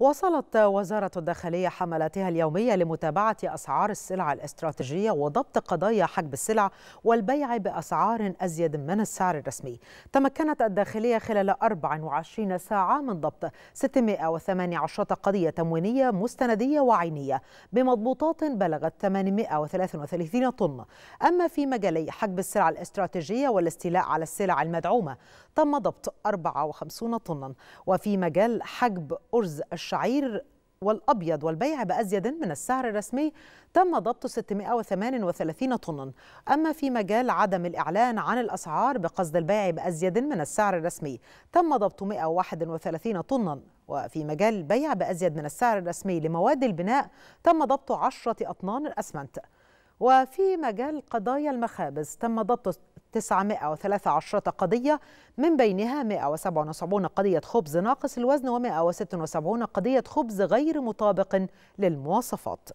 وصلت وزارة الداخلية حملاتها اليومية لمتابعة أسعار السلع الاستراتيجية وضبط قضايا حجب السلع والبيع بأسعار أزيد من السعر الرسمي تمكنت الداخلية خلال 24 ساعة من ضبط 618 قضية تموينية مستندية وعينية بمضبوطات بلغت 833 طن أما في مجالي حجب السلع الاستراتيجية والاستيلاء على السلع المدعومة تم ضبط 54 طنا وفي مجال حجب أرز الشعير والأبيض والبيع بأزيد من السعر الرسمي تم ضبط 638 طنا أما في مجال عدم الإعلان عن الأسعار بقصد البيع بأزيد من السعر الرسمي تم ضبط 131 طنا وفي مجال البيع بأزيد من السعر الرسمي لمواد البناء تم ضبط 10 أطنان الأسمنت وفي مجال قضايا المخابز تم ضبط 913 قضية من بينها 177 قضية خبز ناقص الوزن و176 قضية خبز غير مطابق للمواصفات